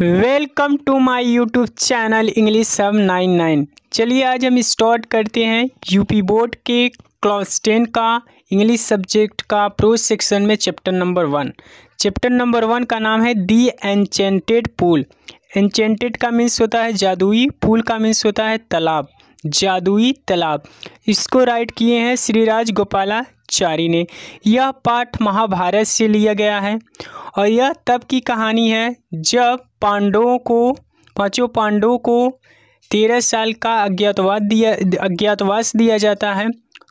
welcome to my YouTube channel English सब nine nine चलिए आज हम स्टार्ट करते हैं यूपी बोर्ड के क्लास टेन का इंग्लिश सब्जेक्ट का प्रो सेक्शन में chapter number one chapter number one का नाम है दी एनचेंटेड पूल एनचेंटेड का मीन्स होता है जादुई पूल का मीन्स होता है तालाब जादुई तालाब इसको राइट किए हैं श्रीराज गोपाला चारी ने यह पाठ महाभारत से लिया गया है और यह तब की कहानी है जब पांडवों को पांचों पांडवों को तेरह साल का अज्ञातवास दिया अज्ञातवास दिया जाता है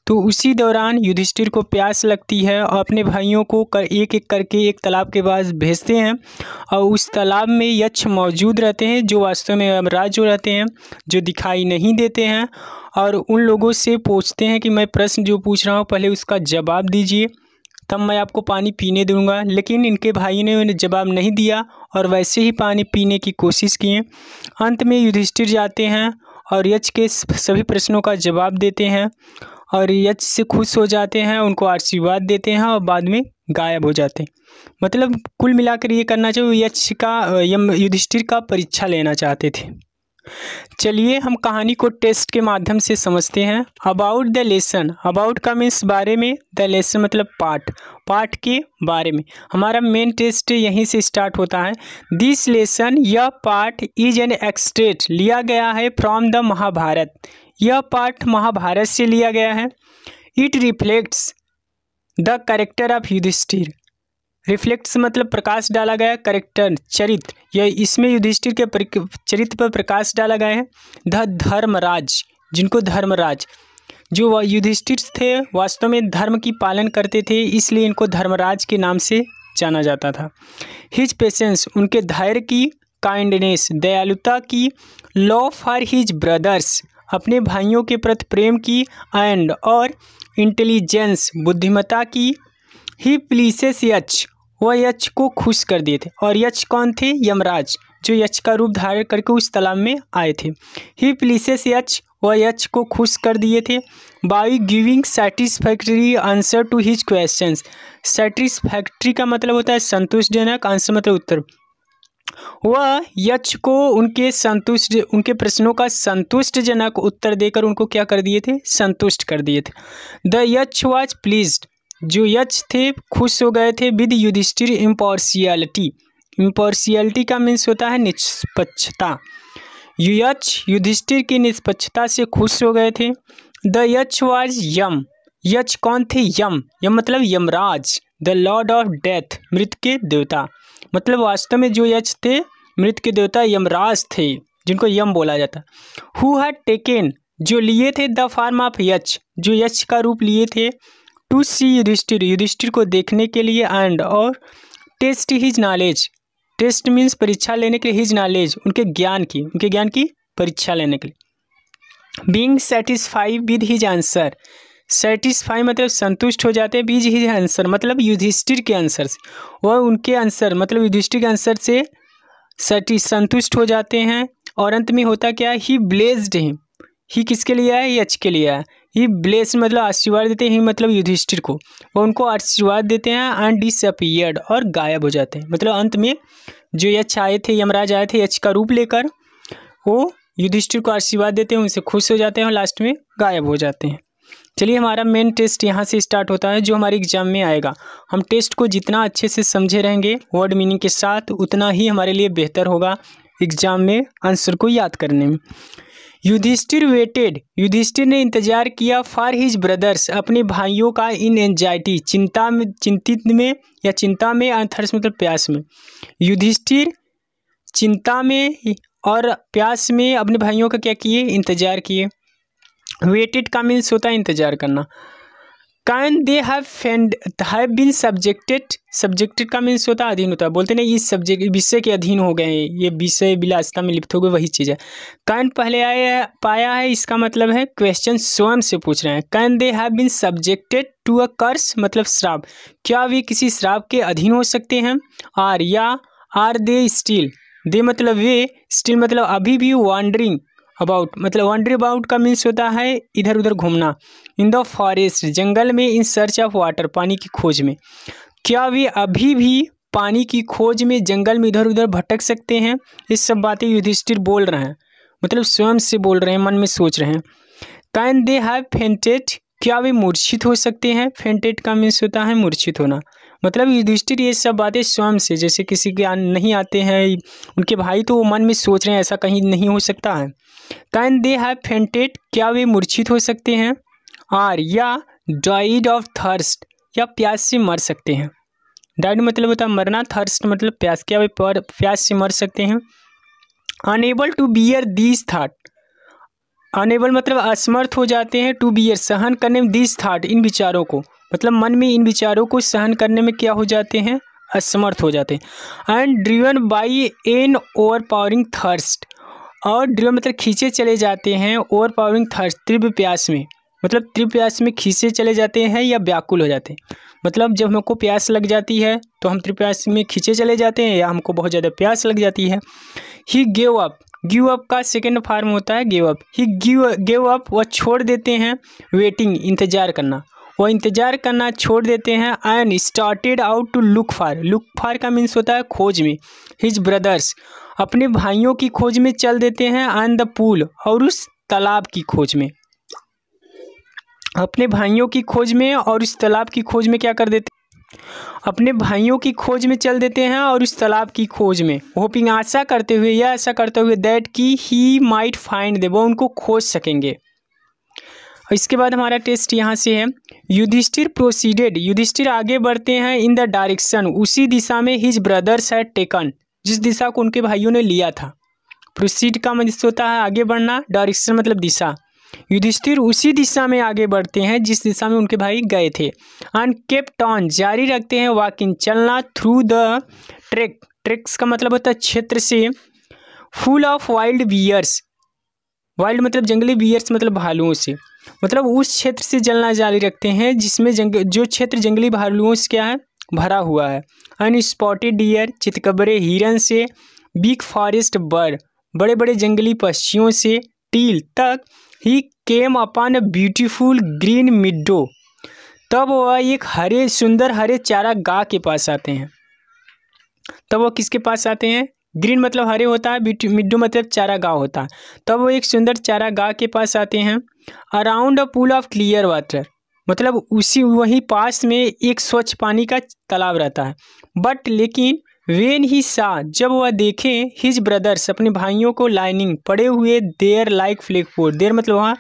तो उसी दौरान युधिष्ठिर को प्यास लगती है और अपने भाइयों को कर एक एक करके एक तालाब के पास भेजते हैं और उस तालाब में यक्ष मौजूद रहते हैं जो वास्तव में यमराज जो रहते हैं जो दिखाई नहीं देते हैं और उन लोगों से पूछते हैं कि मैं प्रश्न जो पूछ रहा हूँ पहले उसका जवाब दीजिए तब मैं आपको पानी पीने दूंगा लेकिन इनके भाई ने उन्हें जवाब नहीं दिया और वैसे ही पानी पीने की कोशिश किए अंत में युधिष्ठिर जाते हैं और यक्ष के सभी प्रश्नों का जवाब देते हैं और यच से खुश हो जाते हैं उनको आशीर्वाद देते हैं और बाद में गायब हो जाते हैं मतलब कुल मिलाकर ये करना चाहिए यक्ष का यम युधिष्ठिर का परीक्षा लेना चाहते थे चलिए हम कहानी को टेस्ट के माध्यम से समझते हैं अबाउट द लेसन अबाउट का मीन्स बारे में द लेसन मतलब पाठ पाठ के बारे में हमारा मेन टेस्ट यहीं से स्टार्ट होता है दिस लेसन या पाठ इज एन एक्सट्रेट लिया गया है फ्रॉम द महाभारत यह पाठ महाभारत से लिया गया है it reflects the character of Yudhishthira reflects मतलब प्रकाश डाला गया करेक्टर चरित्र यह इसमें युधिष्ठिर के चरित्र पर प्रकाश डाला गया है द धर्मराज जिनको धर्मराज जो वह युधिष्ठिर थे वास्तव में धर्म की पालन करते थे इसलिए इनको धर्मराज के नाम से जाना जाता था हिज पेशेंस उनके धैर्य की काइंडनेस दयालुता की लॉ फॉर हिज ब्रदर्स अपने भाइयों के प्रति प्रेम की एंड और इंटेलिजेंस बुद्धिमत्ता की ही प्लीसेस यच वह यक्ष को खुश कर दिए थे और यक्ष कौन थे यमराज जो यक्ष का रूप धारण करके उस तालाब में आए थे ही प्लीसेस यच वह यक्ष को खुश कर दिए थे by giving satisfactory answer to his questions satisfactory का मतलब होता है संतोषजनक आंसर मतलब उत्तर वह यक्ष को उनके संतुष्ट उनके प्रश्नों का संतुष्टजनक उत्तर देकर उनको क्या कर दिए थे संतुष्ट कर दिए थे द यक्ष वॉज प्लीज जो यक्ष थे खुश हो गए थे विद युधिष्ठिर इम्पोर्सियलिटी इम्पोर्सियलिटी का मीन्स होता है निष्पक्षता युयक्ष युधिष्ठिर की निष्पक्षता से खुश हो गए थे द यक्ष वॉज यम यक्ष कौन थे यम यम मतलब Yamraj the lord of death मृत के देवता मतलब वास्तव में जो यक्ष थे मृत के देवता यमराज थे जिनको यम बोला जाता हु हैड टेकन जो लिए थे द फार्म ऑफ यच जो यच का रूप लिए थे टू सी युधिष्ठिर युधिष्ठिर को देखने के लिए एंड और test his knowledge test means परीक्षा लेने के लिए हिज नॉलेज उनके ज्ञान की उनके ज्ञान की परीक्षा लेने के लिए being satisfy with his answer satisfy मतलब संतुष्ट हो जाते हैं बीज ही आंसर मतलब युधिष्ठिर के आंसर से वह उनके आंसर मतलब युधिष्ठिर के आंसर से सटी संतुष्ट हो जाते हैं और अंत में होता क्या है ही ब्लेस्ड हिम ही किसके लिए है यच के लिए आया ही ब्लेस मतलब आशीर्वाद देते हैं ही मतलब युधिष्ठिर को वो उनको आशीर्वाद देते हैं एंड डिसअपियर्ड और गायब हो जाते हैं मतलब अंत में जो यक्ष आए थे यमराज आए थे यक्ष का रूप लेकर वो युधिष्ठिर को आशीर्वाद देते हैं उनसे खुश हो जाते हैं और लास्ट में गायब हो जाते हैं चलिए हमारा मेन टेस्ट यहाँ से स्टार्ट होता है जो हमारे एग्जाम में आएगा हम टेस्ट को जितना अच्छे से समझे रहेंगे वर्ड मीनिंग के साथ उतना ही हमारे लिए बेहतर होगा एग्जाम में आंसर को याद करने में युधिष्ठिर वेटेड युधिष्ठिर ने इंतजार किया फॉर हिज ब्रदर्स अपने भाइयों का इन एंजाइटी चिंता में चिंतित में या चिंता में अंथर्स मतलब प्यास में युधिष्ठिर चिंता में और प्यास में अपने भाइयों का क्या किए इंतजार किए वेटेड का मीन्स होता है इंतज़ार करना can they have fend have been subjected subjected का मीन्स होता है अधीन होता है बोलते नहीं इस सब्जेक्ट विषय के अधीन हो गए ये विषय विलासता में लिप्त हो गए वही चीज़ है कैन पहले आया पाया है इसका मतलब है क्वेश्चन स्वयं से पूछ रहे हैं can they have been subjected to a curse मतलब श्राप क्या वे किसी श्राप के अधीन हो सकते हैं आर या आर दे स्टील दे मतलब वे स्टील मतलब अभी भी वॉन्डरिंग अबाउट मतलब वंडर अबाउट का मीन्स होता है इधर उधर घूमना इन द फॉरेस्ट जंगल में इन सर्च ऑफ वाटर पानी की खोज में क्या वे अभी भी पानी की खोज में जंगल में इधर उधर भटक सकते हैं इस सब बातें युधिष्ठिर बोल रहे हैं मतलब स्वयं से बोल रहे हैं मन में सोच रहे हैं कैन दे हैव फेंटेड क्या वे मूर्छित हो सकते हैं फेंटेड का मीन्स होता है मूर्छित होना मतलब युधिष्ठिर ये सब बातें स्वयं से जैसे किसी के नहीं आते हैं उनके भाई तो वो मन में सोच रहे हैं ऐसा कहीं नहीं हो सकता है कैन दे हैव फेंटेड क्या वे मूर्छित हो सकते हैं आर या डाइड ऑफ थर्स्ट या प्यास से मर सकते हैं डाइड मतलब होता है मरना थर्स्ट मतलब प्यास क्या वे पर प्यास से मर सकते हैं unable to bear these thought unable मतलब असमर्थ हो जाते हैं टू बियर सहन करने में दीज थाट इन विचारों को मतलब मन में इन विचारों को सहन करने में क्या हो जाते हैं असमर्थ हो जाते हैं and driven by an overpowering thirst और ड्रिवन मतलब खींचे चले जाते हैं ओवर पावरिंग थर्स्ट तीव्र प्यास में मतलब तीव्र प्यास में खींचे चले जाते हैं या व्याकुल हो जाते हैं मतलब जब हमको प्यास लग जाती है तो हम तीव्र प्यास में खींचे चले जाते हैं या हमको बहुत ज़्यादा प्यास लग जाती है he gave up give up का सेकेंड फार्म होता है give up he give give up वह छोड़ देते हैं वेटिंग इंतज़ार करना वो इंतज़ार करना छोड़ देते हैं and started out to look for look for का मीन्स होता है खोज में हिज ब्रदर्स अपने भाइयों की खोज में चल देते हैं एंड द पूल और उस तालाब की खोज में अपने भाइयों की खोज में और उस तालाब की खोज में क्या कर देते हैं अपने भाइयों की खोज में चल देते हैं और उस तालाब की खोज में होपिंग आशा करते हुए या ऐसा करते हुए दैट की ही माइट फाइंड दे वो उनको खोज सकेंगे इसके बाद हमारा टेस्ट यहाँ से है युधिष्ठिर प्रोसीडेड युधिष्ठिर आगे बढ़ते हैं इन द डायरेक्शन उसी दिशा में हिज ब्रदर्स है टेकन जिस दिशा को उनके भाइयों ने लिया था प्रोसीड का मतलब होता है आगे बढ़ना डायरेक्शन मतलब दिशा युधिष्ठिर उसी दिशा में आगे बढ़ते हैं जिस दिशा में उनके भाई गए थे एंड केप्ट ऑन जारी रखते हैं वॉकिंग चलना थ्रू द ट्रैक ट्रैक्स का मतलब होता है क्षेत्र से full of wild bears wild मतलब जंगली बियर्स मतलब भालुओं से मतलब उस क्षेत्र से जलना जारी रखते हैं जिसमें जंग जो क्षेत्र जंगली भालुओं से क्या है भरा हुआ है अनस्पॉटेड डियर चितकबरे हिरन से बिग फॉरेस्ट बर्ड बड़े बड़े जंगली पक्षियों से टील तक ही केम अपन अ ब्यूटीफुल ग्रीन मिडो तब वह एक हरे सुंदर हरे चारा गाह के पास आते हैं तब वह किसके पास आते हैं ग्रीन मतलब हरे होता है मिड्डू मतलब चारा गाह होता है तब वो एक सुंदर चारा गाह के पास आते हैं around a pool of clear water मतलब उसी वहीं पास में एक स्वच्छ पानी का तालाब रहता है बट लेकिन वेन ही सा जब वह देखें हिज ब्रदर्स अपने भाइयों को लाइनिंग पड़े हुए there like flag pole there मतलब वहाँ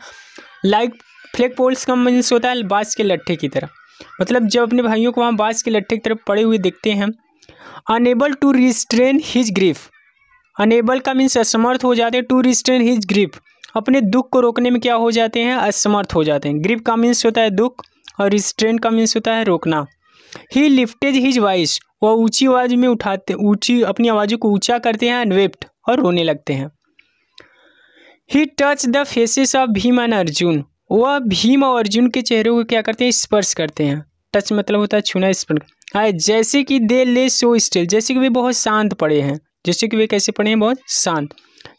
लाइक फ्लेक पोल्स का मीन्स होता है बाँस के लट्ठे की तरह मतलब जब अपने भाइयों को वहाँ बाँस के लट्ठे की तरफ पड़े हुए देखते हैं unable to restrain his grief unable का मीन्स असमर्थ हो जाते टू रिस्ट्रेन हिज ग्रीफ अपने दुख को रोकने में क्या हो जाते हैं असमर्थ हो जाते हैं ग्रिप का मीन्स होता है दुख और रिस्ट्रेंट का मीन्स होता है रोकना ही लिफ्टेज हिज वॉइस वह ऊंची आवाज़ में उठाते ऊंची अपनी आवाज़ों को ऊंचा करते हैं अनवेप्ट और रोने लगते हैं he touch the faces of Bhim and Arjun वह भीम और अर्जुन के चेहरे को क्या करते हैं स्पर्श करते हैं टच मतलब होता है छूना स्पर्श आए जैसे कि दे ले सो स्टिल जैसे कि वे बहुत शांत पड़े हैं जैसे कि वे कैसे पड़े हैं बहुत शांत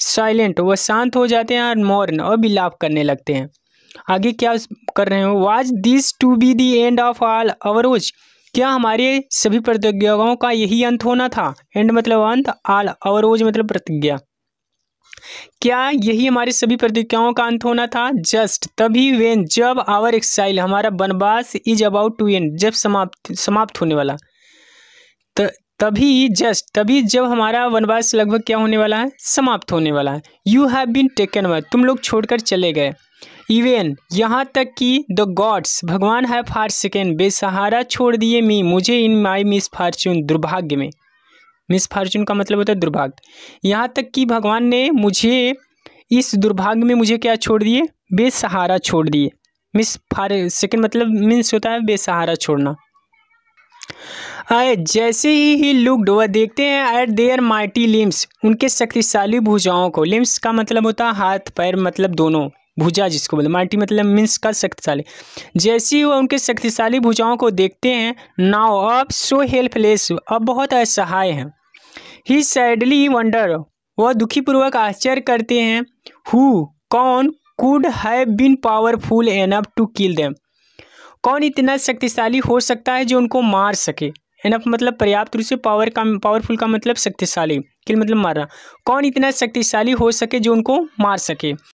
साइलेंट वह शांत हो जाते हैं और मॉर्न और बिलाप करने लगते हैं आगे क्या कर रहे हो was this to be the end of all our woes क्या हमारे सभी प्रतियोगिताओं का यही अंत होना था एंड मतलब अंत आल अवरोज मतलब प्रतिज्ञा क्या यही हमारे सभी प्रतिज्ञाओं का अंत होना था जस्ट तभी वेन जब आवर एक्साइल हमारा वनवास इज अबाउट टू एंड जब समाप्त समाप्त होने वाला तो तभी जस्ट तभी जब हमारा वनवास लगभग क्या होने वाला है समाप्त होने वाला है you have been taken away तुम लोग छोड़कर चले गए इवेन यहाँ तक कि द गॉड्स भगवान है फार सेकेंड बेसहारा छोड़ दिए मी मुझे इन माई मिस फार्चून दुर्भाग्य में मिस फार्चून का मतलब होता है दुर्भाग्य यहाँ तक कि भगवान ने मुझे इस दुर्भाग्य में मुझे क्या छोड़ दिए बेसहारा छोड़ दिए मिस फार सेकेंड मतलब मीन्स होता है बेसहारा छोड़ना जैसे ही ही लुक्ड वह देखते हैं एट देयर माइटी लिम्स उनके शक्तिशाली भुजाओं को लिम्स का मतलब होता है हाथ पैर मतलब दोनों भुजा जिसको बोलते माइटी मतलब मीन्स का शक्तिशाली जैसे ही वह उनके शक्तिशाली भुजाओं को देखते हैं नाउ अब सो हेल्पलेस अब बहुत असहाय हैं ही सैडली वंडर वह दुखीपूर्वक आश्चर्य करते हैं हु कौन could have been powerful enough to kill them कौन इतना शक्तिशाली हो सकता है जो उनको मार सके ना मतलब पर्याप्त रूप से पावर का पावरफुल का मतलब शक्तिशाली किल मतलब मारना कौन इतना शक्तिशाली हो सके जो उनको मार सके